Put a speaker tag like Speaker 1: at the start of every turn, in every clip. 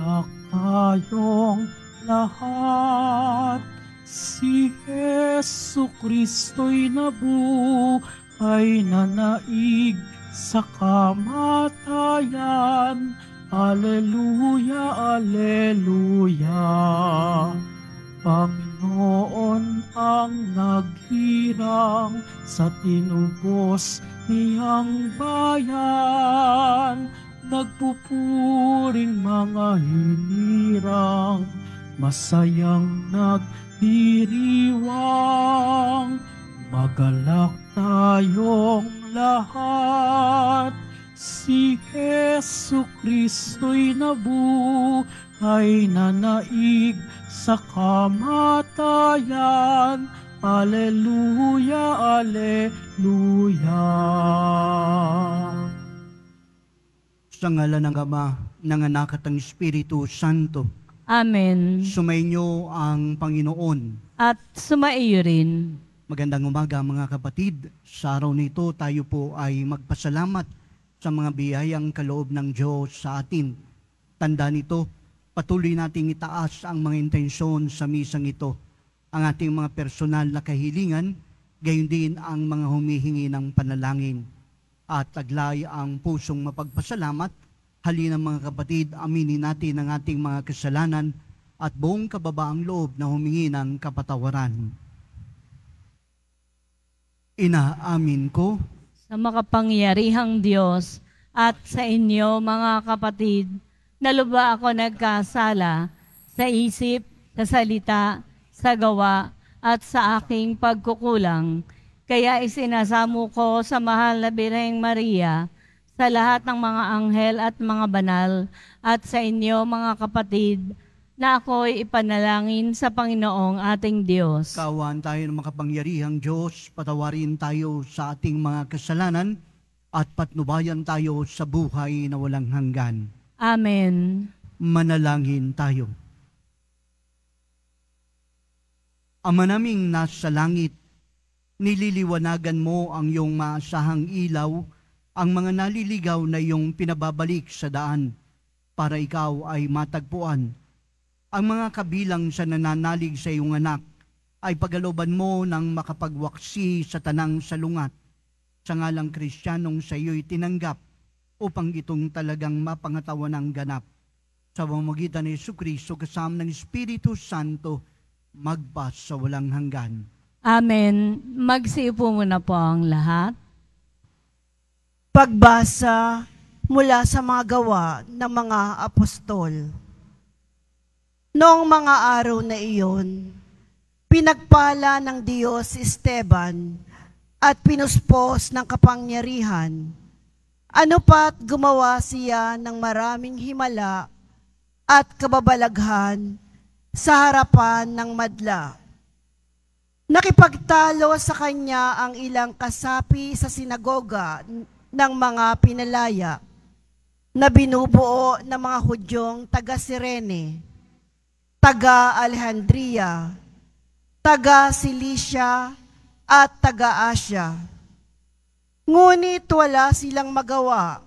Speaker 1: Iyak tayong lahat Si Yesu Kristo'y nabuhay na Nanaig sa kamatayan Aleluya, Aleluya Panginoon ang naghirang sa tinubos niyang bayan nagpupuring mga hinirang, masayang nagdiriwang. Magalak tayong lahat, si Heso Kristo'y nabuhay na naig sa kamatayan. Aleluya,
Speaker 2: aleluya sa ngalan ng Ama, ng Anak at ng Espiritu Santo. Amen. Sumainyo ang Panginoon. At sumaiyo rin. Magandang umaga mga kapatid. Sa araw nito tayo po ay magpasalamat sa mga biyayang kaloob ng Diyos sa atin. Tanda nito, patuloy nating itaas ang mga intensyon sa misang ito. Ang ating mga personal na kahilingan, gayon din ang mga humihingi ng panalangin at taglay ang pusong mapagpasalamat. Halina mga kapatid, aminin natin ang ating mga kasalanan at buong kababaang loob na humingi ng kapatawaran. Inaamin ko
Speaker 3: sa makapangyarihang Diyos at sa inyo mga kapatid, na luba ako nagkasala sa isip, sa salita, sa gawa, at sa aking pagkukulang kaya isinasamo ko sa mahal na Birheng Maria, sa lahat ng mga anghel at mga banal, at sa inyo mga kapatid, na ako'y
Speaker 2: ipanalangin sa Panginoong ating Diyos. Kaawaan tayo ng makapangyarihang Diyos, patawarin tayo sa ating mga kasalanan, at patnubayan tayo sa buhay na walang hanggan. Amen. Manalangin tayo. Ama naming nasa langit, nililiwanagan mo ang iyong maasahang ilaw, ang mga naliligaw na iyong pinababalik sa daan para ikaw ay matagpuan. Ang mga kabilang sa nananalig sa iyong anak ay pagaloban mo ng makapagwaksi sa tanang salungat sa ngalang kristyanong sa iyo'y tinanggap upang itong talagang mapangatawan ng ganap. Sa pamagitan ni Yesu Kristo kasama ng Espiritu Santo, magpas sa walang hanggan.
Speaker 3: Amen. Magsiupo
Speaker 4: muna po ang lahat. Pagbasa mula sa mga gawa ng mga apostol. Noong mga araw na iyon, pinagpala ng Diyos si Esteban at pinuspos ng kapangyarihan. Ano pat gumawa siya ng maraming himala at kababalaghan sa harapan ng madla Nakipagtalo sa kanya ang ilang kasapi sa sinagoga ng mga pinalaya na binubuo ng mga Hudyong taga Sirene, taga Alejandria, taga Cilicia, at taga Asia. Ngunit wala silang magawa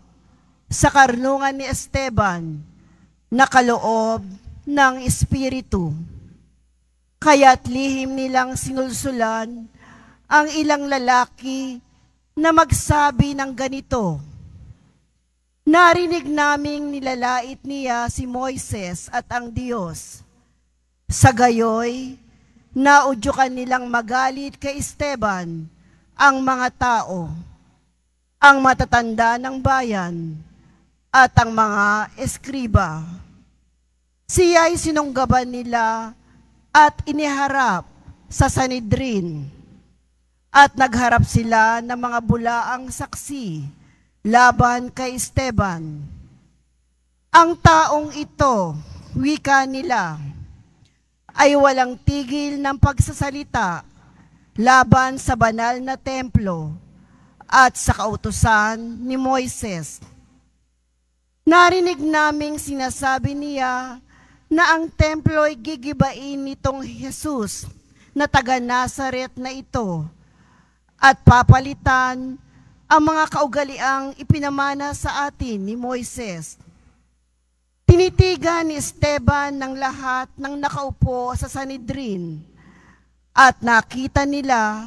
Speaker 4: sa karnungan ni Esteban na kaloob ng Espiritu. Kaya't lihim nilang sinulsulan ang ilang lalaki na magsabi ng ganito, Narinig naming nilalait niya si Moises at ang Diyos. Sa gayoy, naudyukan nilang magalit kay Esteban ang mga tao, ang matatanda ng bayan, at ang mga eskriba. Siya ay sinunggaban nila at iniharap sa Sanidrin. At nagharap sila ng mga bulaang saksi laban kay Esteban. Ang taong ito, wika nila, ay walang tigil ng pagsasalita laban sa banal na templo at sa kautusan ni Moises. Narinig naming sinasabi niya na ang templo ay gigibain nitong Jesus na taga Nazaret na ito at papalitan ang mga kaugaliang ipinamana sa atin ni Moises. Tinitigan ni Esteban ng lahat ng nakaupo sa Sanhedrin at nakita nila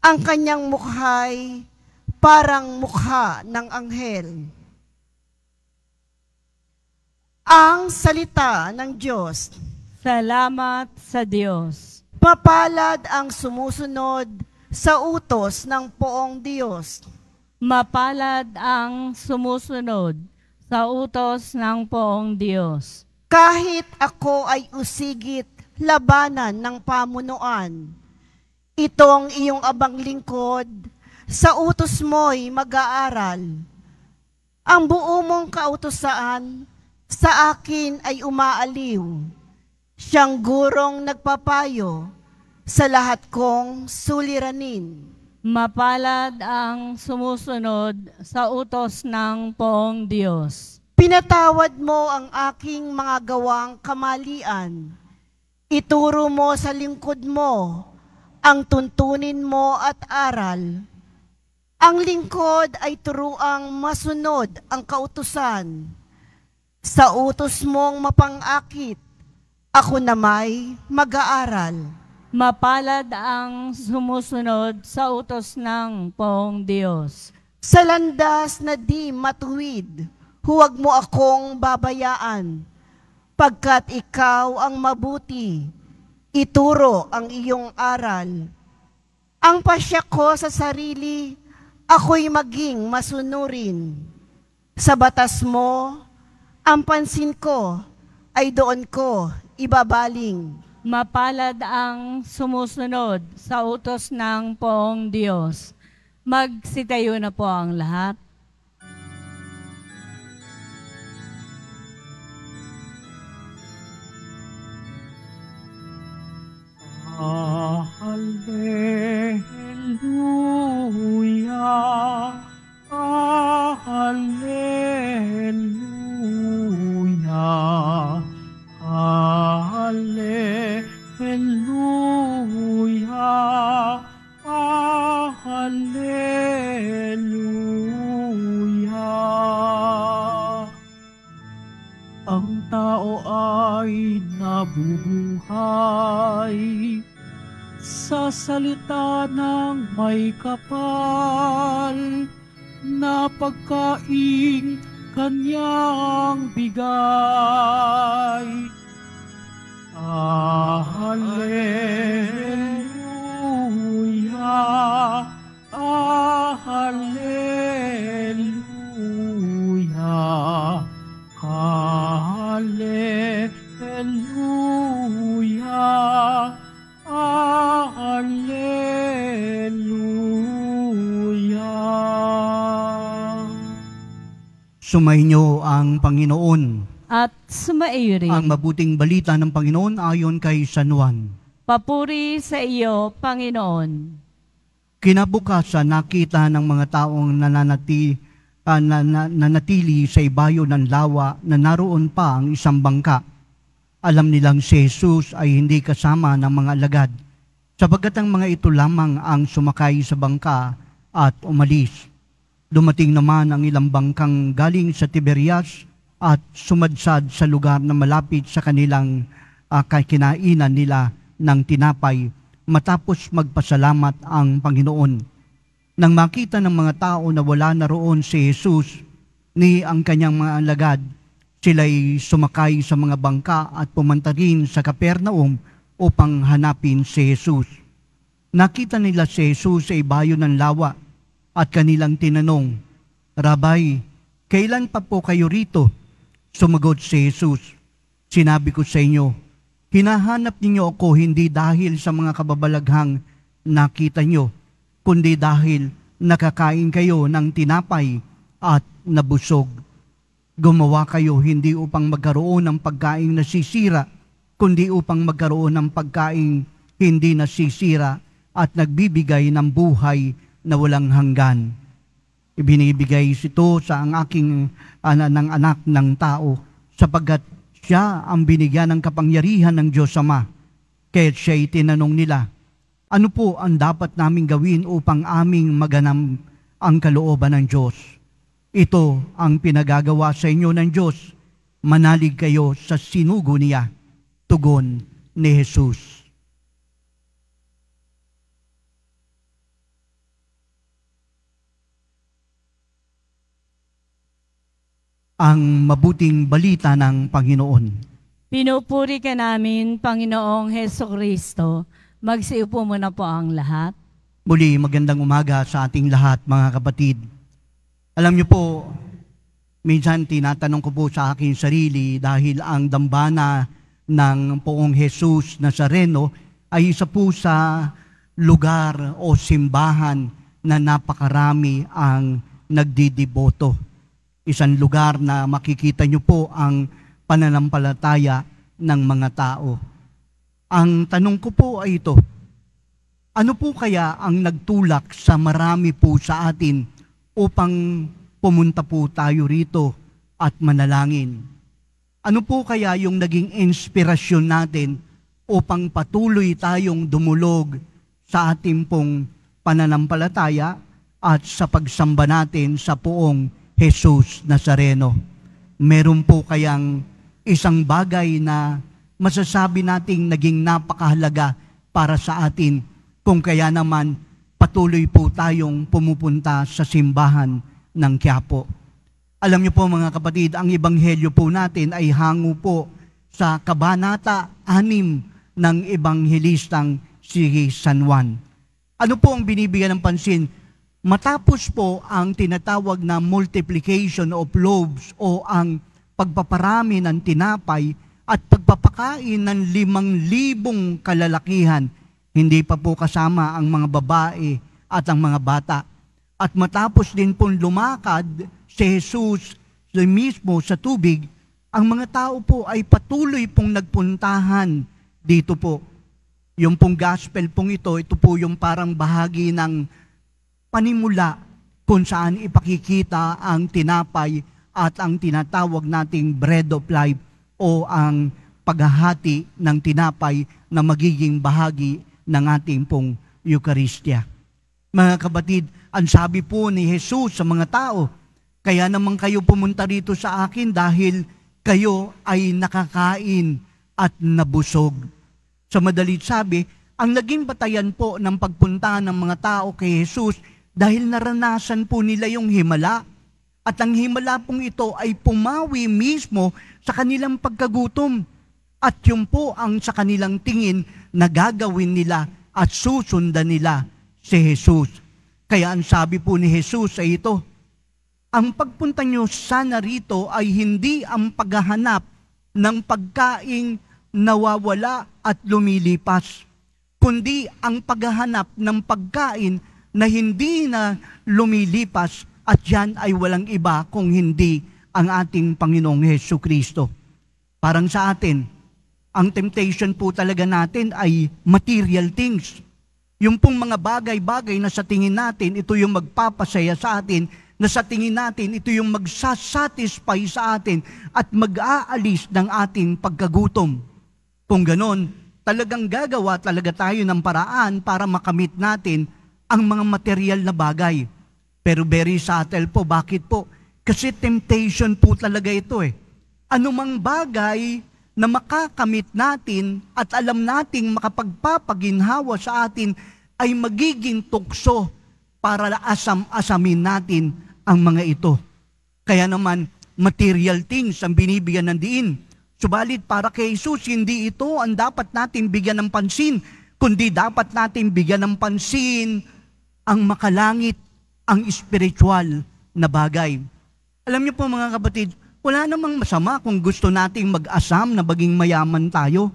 Speaker 4: ang kanyang mukhay parang mukha ng anghel ang salita ng Diyos. Salamat sa Diyos. Mapalad ang sumusunod sa utos
Speaker 3: ng poong Diyos. Mapalad ang sumusunod sa
Speaker 4: utos
Speaker 3: ng poong Diyos.
Speaker 4: Kahit ako ay usigit labanan ng pamunuan, itong iyong abang lingkod, sa utos mo'y mag-aaral. Ang buo mong kautusaan sa akin ay umaaliw. Siyang gurong nagpapayo sa lahat kong suliranin.
Speaker 3: Mapalad ang sumusunod sa utos ng poong Diyos.
Speaker 4: Pinatawad mo ang aking mga gawang kamalian. Ituro mo sa lingkod mo ang tuntunin mo at aral. Ang lingkod ay turuang masunod ang kautusan sa utos mong mapangakit, ako namay mag-aaral. Mapalad ang sumusunod sa utos
Speaker 3: ng pong Diyos.
Speaker 4: Sa landas na di matuwid, huwag mo akong babayaan, pagkat ikaw ang mabuti, ituro ang iyong aral. Ang pasya ko sa sarili, ako'y maging masunurin. Sa batas mo, ang pansin ko ay doon ko ibabaling.
Speaker 3: Mapalad ang sumusunod sa utos ng poong Diyos. Magsitayo na po ang lahat.
Speaker 1: may kapal na pagkakas
Speaker 2: Sumainyo ang Panginoon. At sumaiyo rin. Ang mabuting balita ng Panginoon ayon kay San Juan.
Speaker 3: Papuri sa iyo, Panginoon.
Speaker 2: Kinabukasan nakita ng mga taong nananati, uh, nanatili sa ibayo ng lawa na naroon pa ang isang bangka. Alam nilang si Jesus ay hindi kasama ng mga alagad, sabagat ang mga ito lamang ang sumakay sa bangka at umalis. Dumating naman ang ilang bangkang galing sa Tiberias at sumadsad sa lugar na malapit sa kanilang uh, ah, kinainan nila ng tinapay matapos magpasalamat ang Panginoon. Nang makita ng mga tao na wala na roon si Jesus ni ang kanyang mga alagad, sila'y sumakay sa mga bangka at pumunta rin sa Kapernaum upang hanapin si Jesus. Nakita nila si Jesus sa ibayo ng lawa at kanilang tinanong, Rabay, kailan pa po kayo rito? Sumagot si Jesus, Sinabi ko sa inyo, hinahanap ninyo ako hindi dahil sa mga kababalaghang nakita nyo, kundi dahil nakakain kayo ng tinapay at nabusog. Gumawa kayo hindi upang magkaroon ng pagkain na sisira, kundi upang magkaroon ng pagkain hindi nasisira at nagbibigay ng buhay na walang hanggan. Ibinibigay ito sa ang aking ana, ah, ng anak ng tao sapagkat siya ang binigyan ng kapangyarihan ng Diyos Ama. Kaya siya tinanong nila, ano po ang dapat naming gawin upang aming maganam ang kalooban ng Diyos? Ito ang pinagagawa sa inyo ng Diyos. Manalig kayo sa sinugo niya, tugon ni Jesus. ang mabuting balita ng Panginoon.
Speaker 3: Pinupuri ka namin, Panginoong Heso Kristo. Magsiupo muna po ang lahat.
Speaker 2: Muli, magandang umaga sa ating lahat, mga kapatid. Alam niyo po, minsan tinatanong ko po sa akin sarili dahil ang dambana ng poong Jesus Nazareno ay isa po sa lugar o simbahan na napakarami ang nagdidiboto isang lugar na makikita nyo po ang pananampalataya ng mga tao. Ang tanong ko po ay ito, ano po kaya ang nagtulak sa marami po sa atin upang pumunta po tayo rito at manalangin? Ano po kaya yung naging inspirasyon natin upang patuloy tayong dumulog sa ating pong pananampalataya at sa pagsamba natin sa poong Jesus Nazareno. Meron po kayang isang bagay na masasabi nating naging napakahalaga para sa atin kung kaya naman patuloy po tayong pumupunta sa simbahan ng Quiapo. Alam niyo po mga kapatid, ang ebanghelyo po natin ay hango po sa kabanata 6 ng ebanghelistang si San Juan. Ano po ang binibigyan ng pansin? Matapos po ang tinatawag na multiplication of loaves o ang pagpaparami ng tinapay at pagpapakain ng limang libong kalalakihan, hindi pa po kasama ang mga babae at ang mga bata. At matapos din pong lumakad si Jesus mismo sa tubig, ang mga tao po ay patuloy pong nagpuntahan dito po. Yung pong gospel pong ito, ito po yung parang bahagi ng panimula kung saan ipakikita ang tinapay at ang tinatawag nating bread of life o ang paghahati ng tinapay na magiging bahagi ng ating pong Eucharistia. Mga kabatid, ang sabi po ni Jesus sa mga tao, kaya naman kayo pumunta rito sa akin dahil kayo ay nakakain at nabusog. Sa madalit sabi, ang naging batayan po ng pagpunta ng mga tao kay Jesus dahil naranasan po nila yung himala. At ang himala pong ito ay pumawi mismo sa kanilang pagkagutom. At yun po ang sa kanilang tingin na gagawin nila at susundan nila si Jesus. Kaya ang sabi po ni Jesus ay ito, ang pagpunta nyo sana rito ay hindi ang paghahanap ng pagkaing nawawala at lumilipas, kundi ang paghahanap ng pagkain na hindi na lumilipas at yan ay walang iba kung hindi ang ating Panginoong Heso Kristo. Parang sa atin, ang temptation po talaga natin ay material things. Yung pong mga bagay-bagay na sa tingin natin, ito yung magpapasaya sa atin, na sa tingin natin, ito yung magsasatisfy sa atin at mag-aalis ng ating pagkagutom. Kung ganon, talagang gagawa talaga tayo ng paraan para makamit natin ang mga material na bagay. Pero very subtle po. Bakit po? Kasi temptation po talaga ito eh. Anumang bagay na makakamit natin at alam nating makapagpapaginhawa sa atin ay magiging tukso para asam-asamin natin ang mga ito. Kaya naman, material things ang binibigyan ng diin. Subalit para kay Jesus, hindi ito ang dapat natin bigyan ng pansin, kundi dapat natin bigyan ng pansin ang makalangit, ang spiritual na bagay. Alam niyo po mga kapatid, wala namang masama kung gusto nating mag-asam na maging mayaman tayo.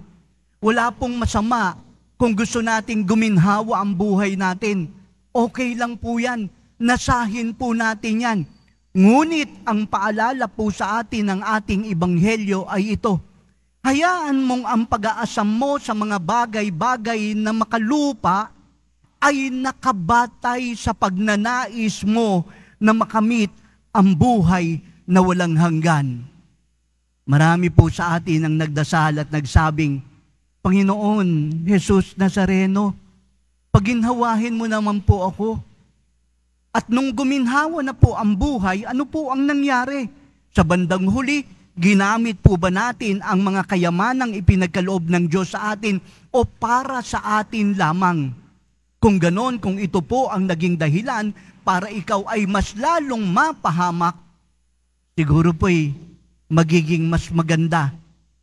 Speaker 2: Wala pong masama kung gusto nating guminhawa ang buhay natin. Okay lang po yan. Nasahin po natin yan. Ngunit ang paalala po sa atin ng ating ibanghelyo ay ito. Hayaan mong ang pag-aasam mo sa mga bagay-bagay na makalupa ay nakabatay sa pagnanais mo na makamit ang buhay na walang hanggan. Marami po sa atin ang nagdasal at nagsabing, Panginoon, Jesus Nazareno, paginhawahin mo naman po ako. At nung guminhawa na po ang buhay, ano po ang nangyari? Sa bandang huli, ginamit po ba natin ang mga kayamanang ipinagkaloob ng Diyos sa atin o para sa atin lamang? Kung ganon, kung ito po ang naging dahilan para ikaw ay mas lalong mapahamak, siguro po'y magiging mas maganda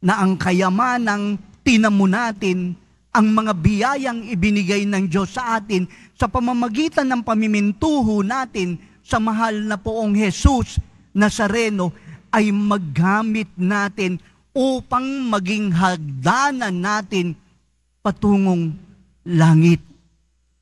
Speaker 2: na ang kayamanang tinamo natin, ang mga biyayang ibinigay ng Diyos sa atin sa pamamagitan ng pamimintuho natin sa mahal na poong Jesus Nazareno ay maggamit natin upang maging hagdanan natin patungong langit.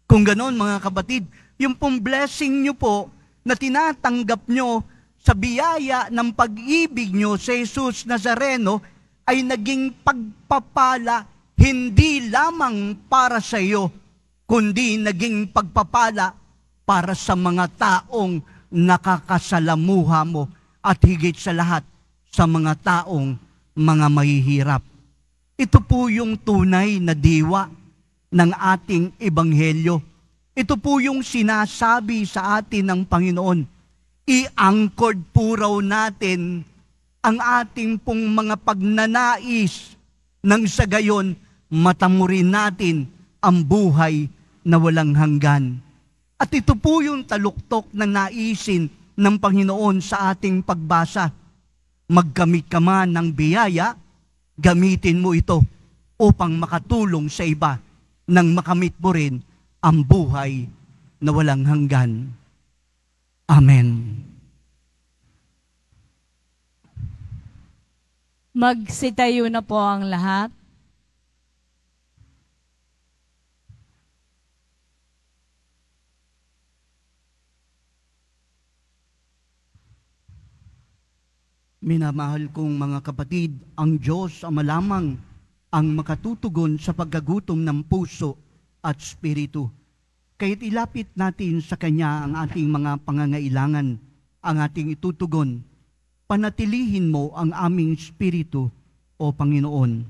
Speaker 2: Kung ganoon mga kapatid, yung pong blessing nyo po na tinatanggap nyo sa biyaya ng pag-ibig nyo sa Jesus Nazareno ay naging pagpapala hindi lamang para sa iyo, kundi naging pagpapala para sa mga taong nakakasalamuha mo at higit sa lahat sa mga taong mga mahihirap. Ito po yung tunay na diwa ng ating ebanghelyo. Ito po yung sinasabi sa atin ng Panginoon. I-anchored po raw natin ang ating pong mga pagnanais nang sa gayon matamurin natin ang buhay na walang hanggan. At ito po yung taluktok na naisin ng Panginoon sa ating pagbasa. Maggamit ka man ng biyaya, gamitin mo ito upang makatulong sa iba nang makamit mo rin ang buhay na walang hanggan. Amen.
Speaker 3: Magsitayo na po ang lahat.
Speaker 2: Minamahal kong mga kapatid, ang Diyos ang malamang ang makatutugon sa paggagutom ng puso at spirito. Kahit ilapit natin sa Kanya ang ating mga pangangailangan, ang ating itutugon, panatilihin mo ang aming spirito, O Panginoon.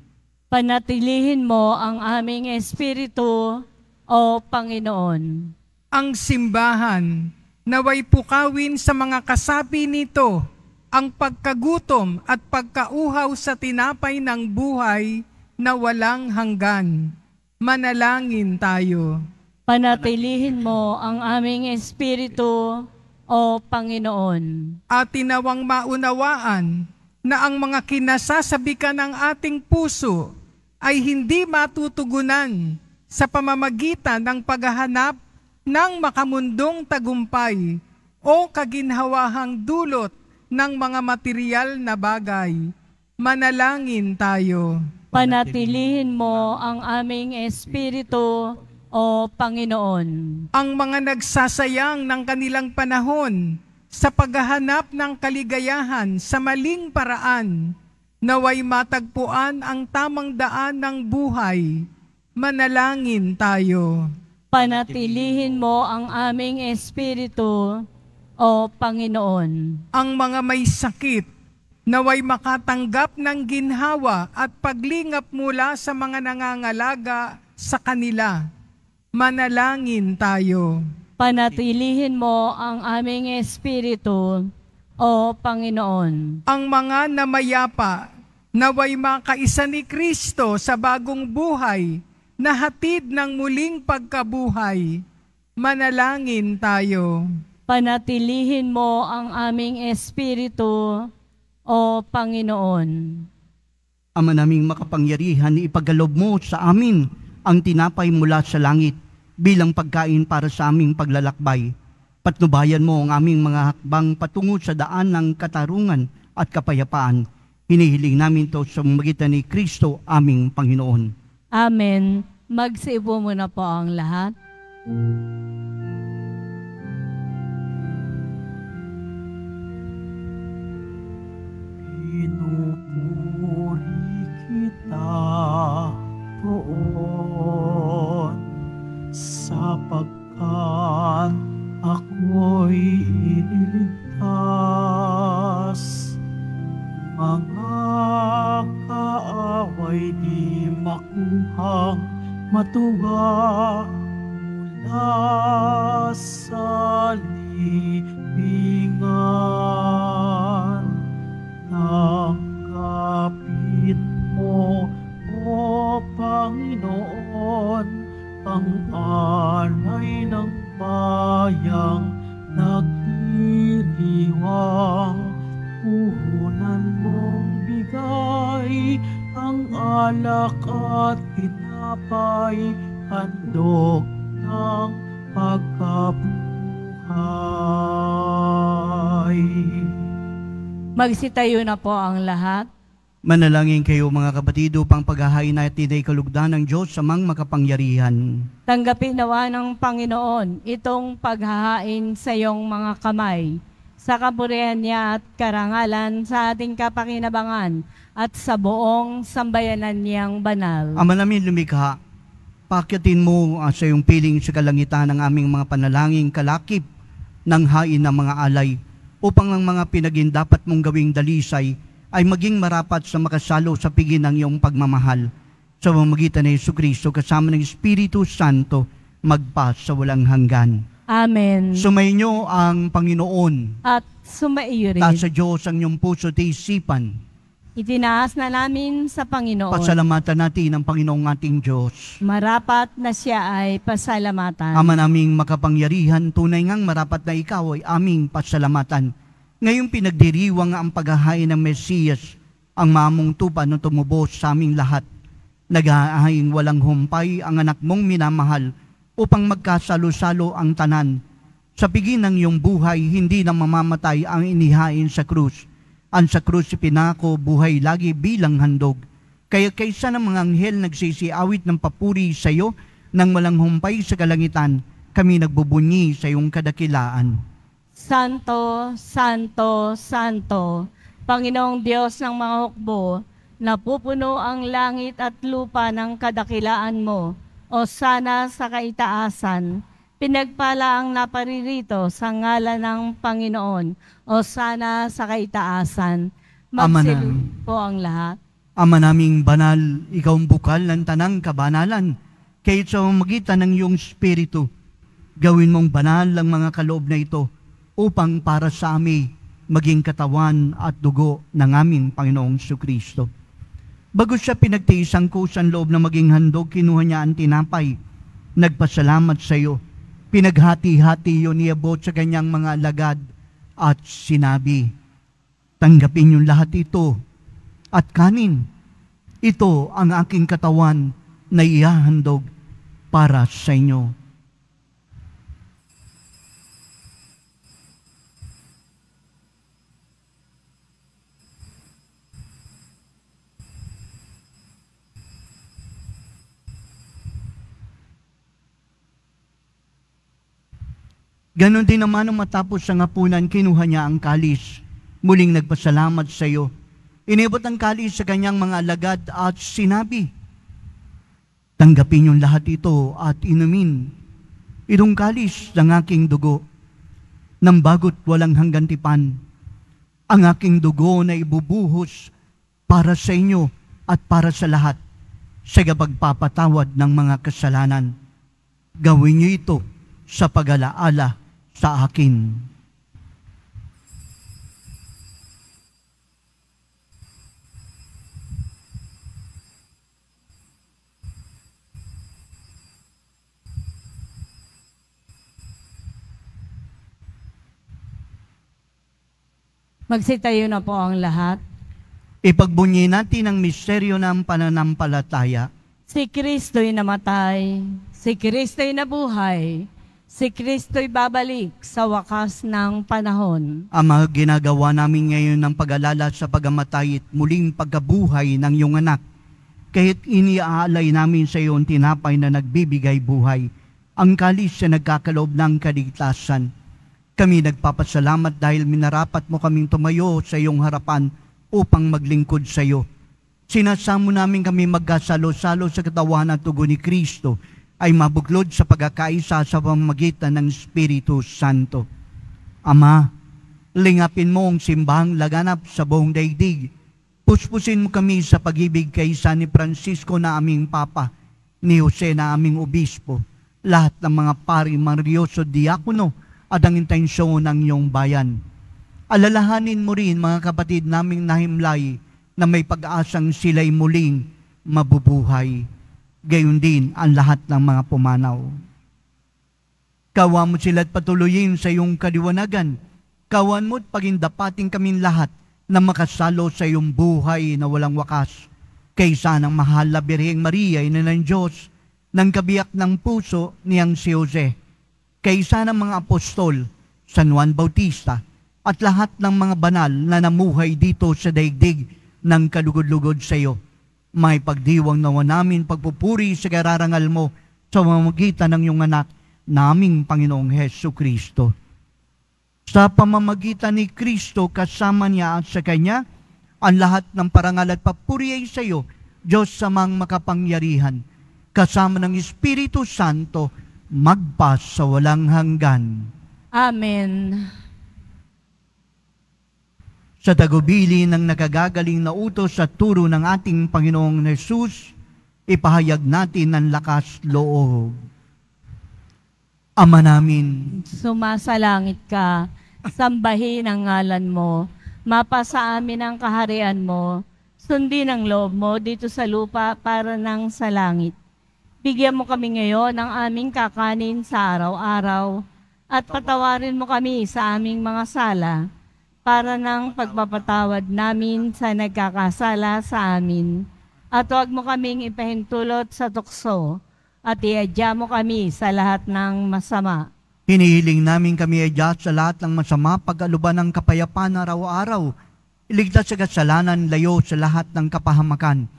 Speaker 3: Panatilihin mo ang
Speaker 5: aming espiritu, O Panginoon. Ang simbahan naway pukawin sa mga kasapi nito ang pagkagutom at pagkauhaw sa tinapay ng buhay na walang hanggan. Manalangin tayo. Panatilihin mo ang aming espiritu, O Panginoon. At tinawang maunawaan na ang mga kinasasabikan ng ating puso ay hindi matutugunan sa pamamagitan ng paghahanap ng makamundong tagumpay o kaginhawahang dulot ng mga material na bagay. Manalangin tayo panatilihin mo ang aming espiritu o Panginoon. Ang mga nagsasayang ng kanilang panahon sa paghahanap ng kaligayahan sa maling paraan, naway matagpuan ang tamang daan ng buhay, manalangin tayo. Panatilihin mo ang aming espiritu, o Panginoon. Ang mga may sakit Naway makatanggap ng ginhawa at paglingap mula sa mga nangangalaga sa kanila. Manalangin tayo. Panatilihin mo ang aming espiritu, O Panginoon. Ang mga namayapa, naway makaisa ni Kristo sa bagong buhay na hatid ng muling pagkabuhay. Manalangin tayo. Panatilihin mo ang aming espiritu, o
Speaker 2: Panginoon. Ama naming makapangyarihan, ipagalob mo sa amin ang tinapay mula sa langit bilang pagkain para sa aming paglalakbay. Patnubayan mo ang aming mga hakbang patungo sa daan ng katarungan at kapayapaan. Hinihiling namin ito sa magitan ni Kristo, aming Panginoon.
Speaker 3: Amen. Magsiipo muna po ang lahat.
Speaker 1: pinupuri kita Panginoon sapagkat ako'y iniligtas mga kaaway di makuhang matuwa mula sa libingan
Speaker 3: Magsitayo na po ang lahat.
Speaker 2: Manalangin kayo mga kapatid upang paghahain natin ay kalugdan ng Diyos sa mang makapangyarihan.
Speaker 3: Tanggapin nawa ng Panginoon itong paghahain sa iyong mga kamay sa kaburihan niya at karangalan sa ating kapakinabangan at sa buong sambayanan niyang banal. Ama
Speaker 2: namin lumikha, pakitin mo uh, sa iyong piling sa kalangitan ng aming mga panalangin kalakip ng hain ng mga alay upang ang mga pinaging dapat mong gawing dalisay ay maging marapat sa makasalo sa pigin ng iyong pagmamahal. Sa pamagitan ni Yesu Kristo kasama ng Espiritu Santo, magpas sa walang hanggan.
Speaker 3: Amen.
Speaker 2: Sumainyo ang Panginoon.
Speaker 3: At sumaiyo rin. At sa
Speaker 2: Diyos ang iyong puso at isipan
Speaker 3: Itinaas na namin sa Panginoon.
Speaker 2: Pasalamatan natin ang Panginoong ating Diyos.
Speaker 3: Marapat na siya ay pasalamatan. Ama
Speaker 2: naming makapangyarihan, tunay ngang marapat na ikaw ay aming pasalamatan. Ngayong pinagdiriwang ang paghahain ng Mesiyas, ang mamong tupa na tumubos sa aming lahat. Naghahain walang humpay ang anak mong minamahal upang magkasalo-salo ang tanan. Sa pigin ng iyong buhay, hindi na mamamatay ang inihain sa krus ang sa krus pinako, buhay lagi bilang handog. Kaya kaysa ng mga anghel nagsisiawit ng papuri sa iyo nang walang humpay sa kalangitan, kami nagbubunyi sa iyong kadakilaan.
Speaker 3: Santo, Santo, Santo, Panginoong Diyos ng mga hukbo, napupuno ang langit at lupa ng kadakilaan mo, o sana sa kaitaasan, Pinagpala ang naparirito sa ngalan ng Panginoon o sana sa kaitaasan. Magsilid po ang lahat.
Speaker 2: Ama naming banal, ikaw ang bukal ng tanang kabanalan. Kahit sa magitan ng iyong spirito, gawin mong banal ang mga kaloob na ito upang para sa amin maging katawan at dugo ng aming Panginoong Kristo. Bago siya pinagtiisang kusan loob na maging handog, kinuha niya ang tinapay. Nagpasalamat sa iyo Pinaghati-hati yun ni Abot sa kanyang mga lagad at sinabi, Tanggapin yung lahat ito at kanin. Ito ang aking katawan na ihahandog para sa inyo. Ganon din naman nung matapos ang hapunan, kinuha niya ang kalis. Muling nagpasalamat sa iyo. Inibot ang kalis sa kanyang mga alagad at sinabi, Tanggapin yung lahat ito at inumin. Itong kalis ng aking dugo, ng bagot walang hanggang tipan. Ang aking dugo na ibubuhos para sa inyo at para sa lahat sa pagpapatawad ng mga kasalanan. Gawin niyo ito sa pag-alaala sa akin. Magsitayo na po ang lahat. Ipagbunyi natin ang misteryo ng pananampalataya. Si Kristo'y
Speaker 3: namatay, si Kristo'y nabuhay, Si Kristo'y babalik sa wakas ng panahon.
Speaker 2: Ama, ginagawa namin ngayon ng pag-alala sa pagamatay at muling pagkabuhay ng iyong anak. Kahit iniaalay namin sa iyo ang tinapay na nagbibigay buhay, ang kalis na nagkakaloob ng kaligtasan. Kami nagpapasalamat dahil minarapat mo kaming tumayo sa iyong harapan upang maglingkod sa iyo. Sinasamo namin kami magkasalo-salo sa katawan at tugon ni Kristo ay mabuglod sa pagkakaisa sa pamagitan ng Espiritu Santo. Ama, lingapin mo ang simbahang laganap sa buong daigdig. Puspusin mo kami sa pagibig kay San Francisco na aming Papa, ni Jose na aming Obispo, lahat ng mga pari, marioso diakono, at ang intensyon ng iyong bayan. Alalahanin mo rin mga kapatid naming nahimlay na may pag-asang sila'y muling mabubuhay gayon din ang lahat ng mga pumanaw. Kawan mo sila't patuloyin sa iyong kaliwanagan. Kawan mo't at dapating kaming lahat na makasalo sa iyong buhay na walang wakas. Kaysa ng mahal na Birheng Maria, ina ng Diyos, ng kabiyak ng puso niyang si Jose. Kaysa ng mga apostol, San Juan Bautista, at lahat ng mga banal na namuhay dito sa daigdig ng kalugod-lugod sa iyo may pagdiwang nawa namin pagpupuri sa kararangal mo sa mamagitan ng iyong anak naming Panginoong Heso Kristo. Sa pamamagitan ni Kristo, kasama niya at sa Kanya, ang lahat ng parangal at papuri ay sa iyo, Diyos sa mga makapangyarihan, kasama ng Espiritu Santo, magpas sa walang hanggan. Amen sa tagubili ng nagagagaling na utos sa turo ng ating Panginoong Yesus, ipahayag natin ang lakas loob. Ama namin,
Speaker 3: sumasalangit ka, sambahin ang ngalan mo, mapasa amin ang kaharian mo, sundin ang loob mo dito sa lupa para nang sa langit. Bigyan mo kami ngayon ng aming kakanin sa araw-araw, at patawarin mo kami sa aming mga sala, para ng pagpapatawad namin sa nagkakasala sa amin. At huwag mo kaming ipahintulot sa tukso at iadya mo kami sa lahat ng masama.
Speaker 2: Hinihiling namin kami iadya sa lahat ng masama pag-aluban ng kapayapaan araw-araw. Iligtas sa kasalanan layo sa lahat ng kapahamakan.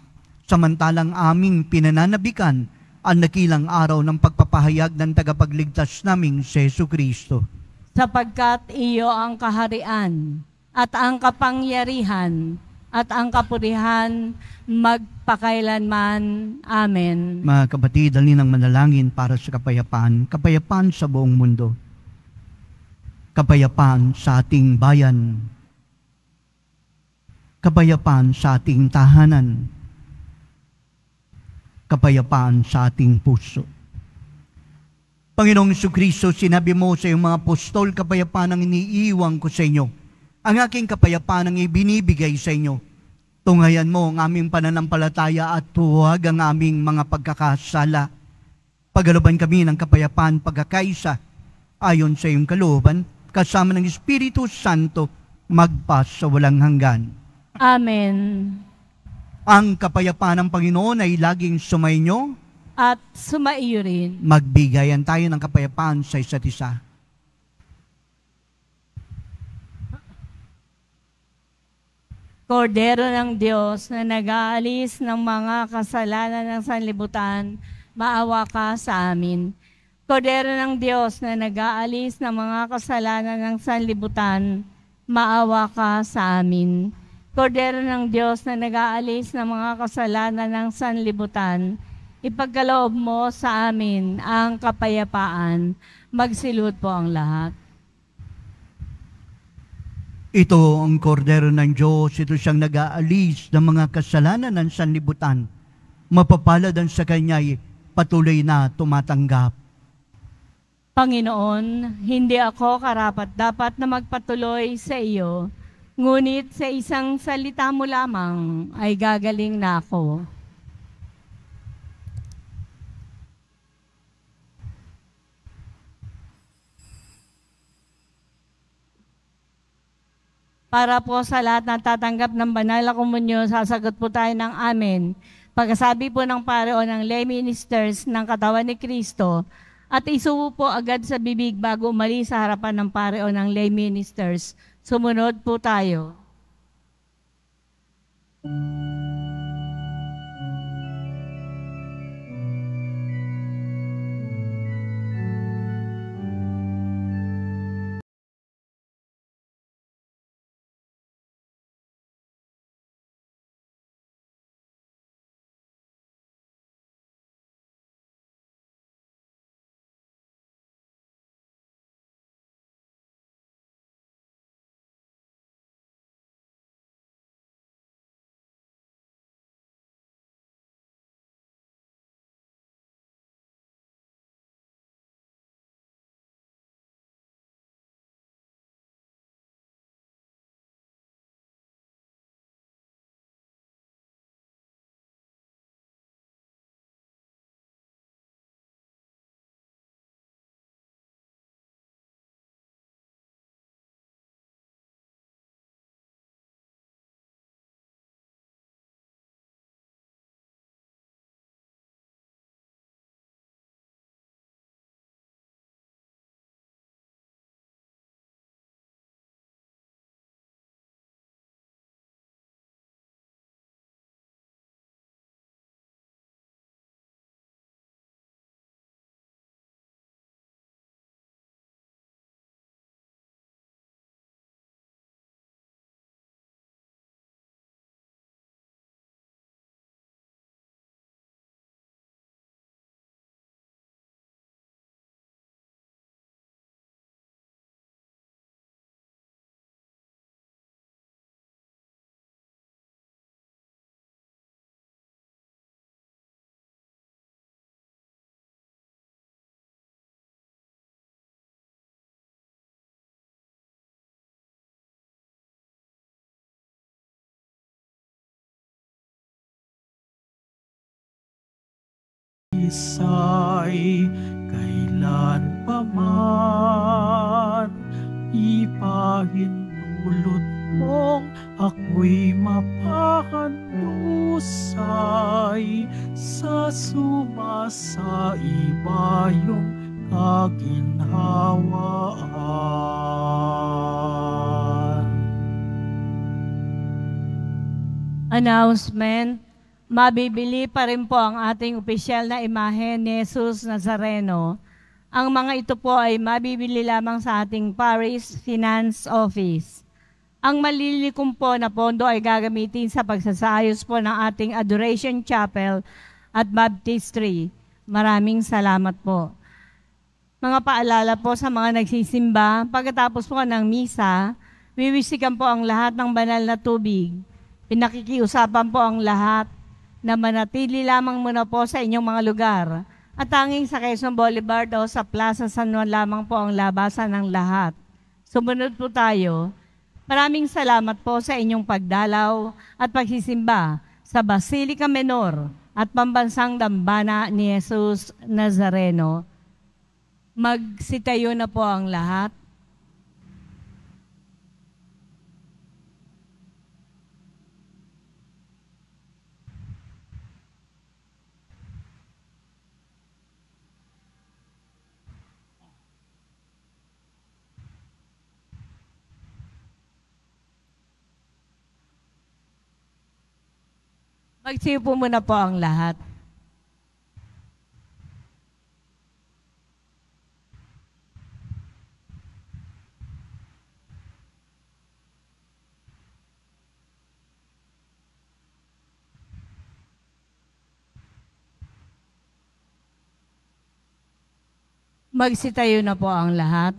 Speaker 2: Samantalang aming pinananabikan ang nakilang araw ng pagpapahayag ng tagapagligtas naming si Kristo
Speaker 3: sapagkat iyo ang kaharian at ang kapangyarihan at ang kapurihan magpakailanman. Amen. Mga
Speaker 2: kapatid, dalhin ang manalangin para sa kapayapaan, kapayapaan sa buong mundo, kapayapaan sa ating bayan, kapayapaan sa ating tahanan, kapayapaan sa ating puso Panginoong Kristo, sinabi mo sa iyong mga apostol, kapayapaan ang iniiwang ko sa inyo. Ang aking kapayapaan ang ibinibigay sa inyo. Tunghayan mo ang aming pananampalataya at tuwag ang aming mga pagkakasala. Pagaloban kami ng kapayapaan pagkakaisa ayon sa iyong kalooban, kasama ng Espiritu Santo, magpas sa walang hanggan. Amen. Ang kapayapaan ng Panginoon ay laging sumainyo,
Speaker 3: at sumaiyo rin.
Speaker 2: Magbigayan tayo ng kapayapaan sa isa't isa.
Speaker 3: Kordero ng Diyos na nag-aalis ng mga kasalanan ng sanlibutan, maawa ka sa amin. Kordero ng Diyos na nag-aalis ng mga kasalanan ng sanlibutan, maawa ka sa amin. Kordero ng Diyos na nag-aalis ng mga kasalanan ng sanlibutan, ipagkaloob mo sa amin ang kapayapaan. Magsilud po ang lahat.
Speaker 2: Ito ang kordero ng Diyos. Ito siyang nag-aalis ng mga kasalanan ng sanlibutan. Mapapalad ang sa kanya'y patuloy na tumatanggap.
Speaker 3: Panginoon, hindi ako karapat dapat na magpatuloy sa iyo, ngunit sa isang salita mo lamang ay gagaling na ako. Para po sa lahat ng tatanggap ng banal na komunyon, sasagot po tayo ng Amen. Pagkasabi po ng pare o ng lay ministers ng katawan ni Kristo, at isubo po agad sa bibig bago umali sa harapan ng pare o ng lay ministers. Sumunod po tayo. Thank you.
Speaker 1: isa'y kailan pa man ipahintulot mong ako'y mapakanusay sa sumasaiba iyong kaginhawaan.
Speaker 3: Announcement mabibili pa rin po ang ating opisyal na imahe ni Jesus Nazareno. Ang mga ito po ay mabibili lamang sa ating Paris Finance Office. Ang malilikom po na pondo ay gagamitin sa pagsasayos po ng ating Adoration Chapel at Baptistry. Maraming salamat po. Mga paalala po sa mga nagsisimba, pagkatapos po ng misa, wiwisikan po ang lahat ng banal na tubig. Pinakikiusapan po ang lahat na manatili lamang muna po sa inyong mga lugar at tanging sa Quezon Boulevard o sa Plaza San Juan lamang po ang labasan ng lahat. Sumunod po tayo. Maraming salamat po sa inyong pagdalaw at pagsisimba sa Basilica Menor at Pambansang Dambana ni Jesus Nazareno. Magsitayo na po ang lahat. Magsipo muna po ang lahat. Magsitayo na po ang lahat.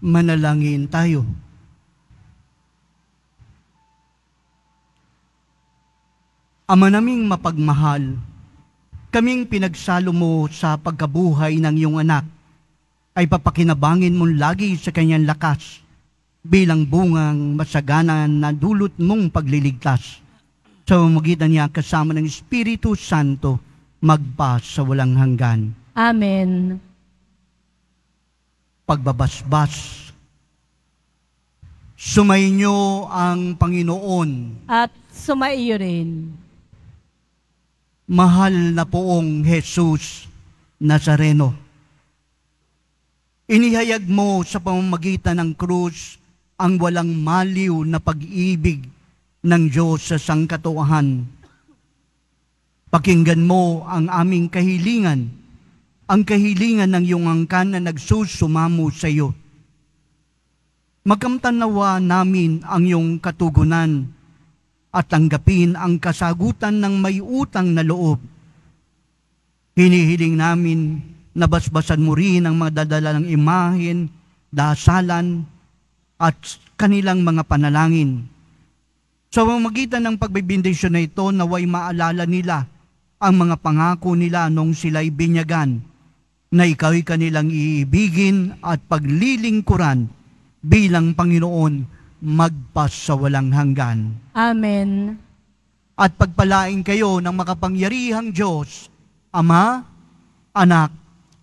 Speaker 2: manalangin tayo. Ama naming mapagmahal, kaming pinagsalo mo sa pagkabuhay ng iyong anak, ay papakinabangin mong lagi sa kanyang lakas bilang bungang masagana na dulot mong pagliligtas. Sa magitan niya kasama ng Espiritu Santo, magpa sa walang hanggan.
Speaker 3: Amen
Speaker 2: pagbabasbas. Sumainyo ang Panginoon.
Speaker 3: At sumaiyo rin.
Speaker 2: Mahal na poong Jesus Nazareno. Inihayag mo sa pamamagitan ng krus ang walang maliw na pag-ibig ng Diyos sa sangkatuhan. Pakinggan mo ang aming kahilingan ang kahilingan ng iyong angkan na nagsusumamo sa iyo. Magkamtanawa namin ang iyong katugunan at tanggapin ang kasagutan ng may utang na loob. Hinihiling namin na basbasan mo rin ang mga dadala ng imahin, dasalan, at kanilang mga panalangin. Sa pamagitan ng pagbibindisyon na ito, naway maalala nila ang mga pangako nila nung sila'y binyagan na ikaw'y kanilang iibigin at paglilingkuran bilang Panginoon magpas sa walang hanggan. Amen. At pagpalain kayo ng makapangyarihang Diyos, Ama, Anak,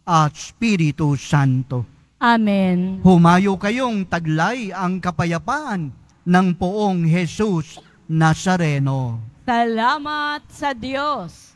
Speaker 2: at Espiritu Santo.
Speaker 3: Amen.
Speaker 2: Humayo kayong taglay ang kapayapaan ng poong Jesus Nazareno.
Speaker 3: Salamat sa Diyos.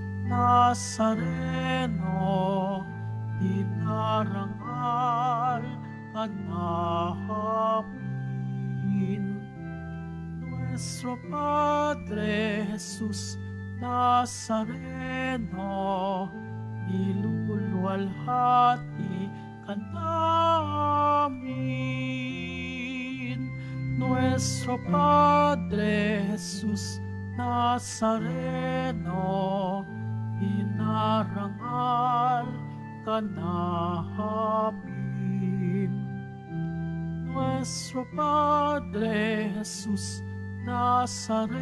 Speaker 1: Nazareno, dinarangal at nahamin. Nuestro Padre Jesus Nazareno, niluluwalhati ka namin. Nuestro Padre Jesus Nazareno, Nazareno, inarangal ka na hapin. Nuestro Padre Jesus Nazareno,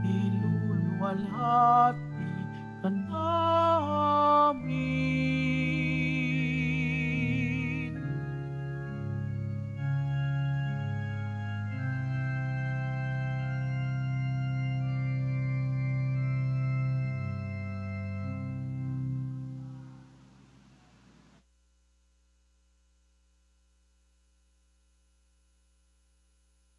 Speaker 1: iluluwalhati ka namin.